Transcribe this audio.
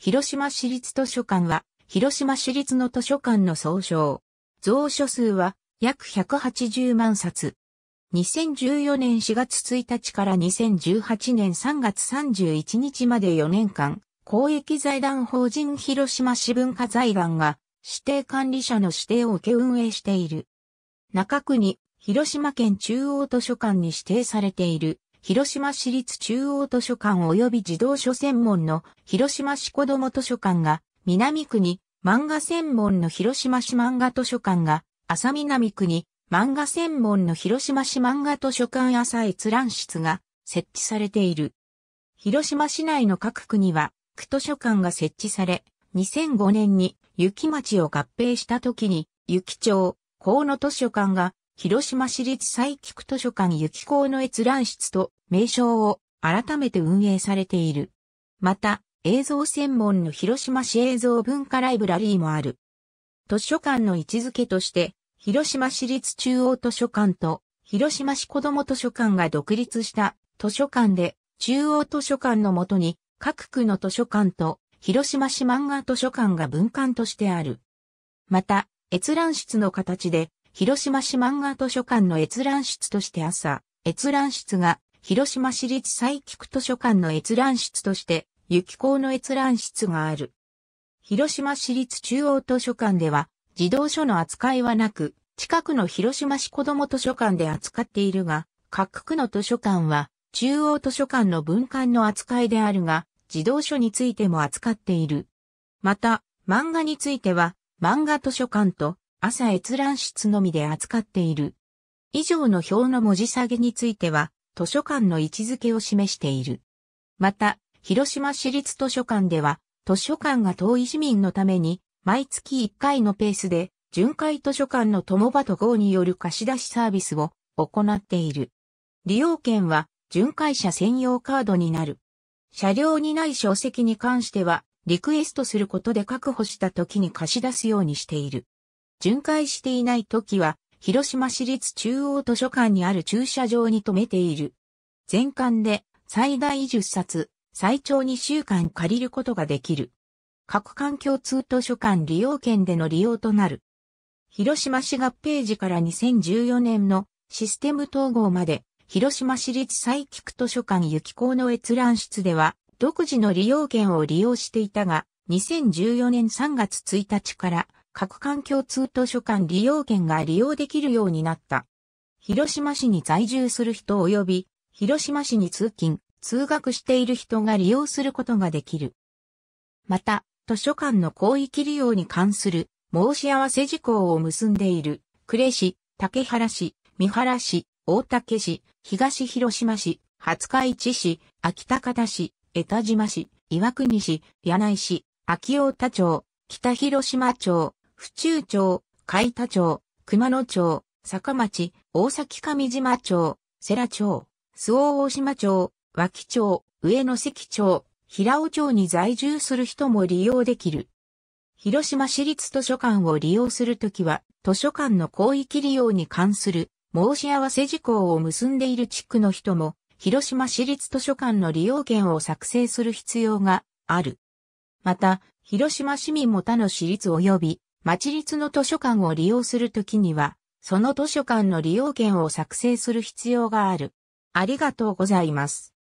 広島市立図書館は、広島市立の図書館の総称。蔵書数は約180万冊。2014年4月1日から2018年3月31日まで4年間、公益財団法人広島市文化財団が指定管理者の指定を受け運営している。中区に広島県中央図書館に指定されている広島市立中央図書館及び児童書専門の広島市子ども図書館が、南区に漫画専門の広島市漫画図書館が、浅南区に漫画専門の広島市漫画図書館朝閲覧室が設置されている。広島市内の各区には、区図書館が設置され、2005年に雪町を合併した時に、雪町、河野図書館が広島市立帰菊図書館雪校の閲覧室と名称を改めて運営されている。また、映像専門の広島市映像文化ライブラリーもある。図書館の位置づけとして、広島市立中央図書館と広島市子ども図書館が独立した図書館で、中央図書館のもとに各区の図書館と広島市漫画図書館が分館としてある。また、閲覧室の形で広島市漫画図書館の閲覧室として朝、閲覧室が広島市立西菊図書館の閲覧室として、雪港の閲覧室がある。広島市立中央図書館では、児童書の扱いはなく、近くの広島市子ども図書館で扱っているが、各区の図書館は、中央図書館の文館の扱いであるが、児童書についても扱っている。また、漫画については、漫画図書館と朝閲覧室のみで扱っている。以上の表の文字下げについては、図書館の位置づけを示している。また、広島市立図書館では、図書館が遠い市民のために、毎月1回のペースで、巡回図書館の友場と号による貸し出しサービスを行っている。利用券は、巡回者専用カードになる。車両にない書籍に関しては、リクエストすることで確保した時に貸し出すようにしている。巡回していない時は、広島市立中央図書館にある駐車場に停めている。全館で最大10冊、最長2週間借りることができる。各館共通図書館利用券での利用となる。広島市合併時から2014年のシステム統合まで、広島市立佐菊図書館雪校の閲覧室では、独自の利用券を利用していたが、2014年3月1日から各館共通図書館利用券が利用できるようになった。広島市に在住する人及び、広島市に通勤、通学している人が利用することができる。また、図書館の広域利用に関する申し合わせ事項を結んでいる、呉市、竹原市、三原市、大竹市、東広島市、廿日市市、秋高田市、江田島市、岩国市、柳井市、秋大田町、北広島町、府中町、海田町、熊野町、坂町、大崎上島町、世羅町、周防大島町、脇町、上野関町、平尾町に在住する人も利用できる。広島市立図書館を利用するときは、図書館の広域利用に関する申し合わせ事項を結んでいる地区の人も、広島市立図書館の利用券を作成する必要がある。また、広島市民も他の市立及び町立の図書館を利用するときには、その図書館の利用券を作成する必要がある。ありがとうございます。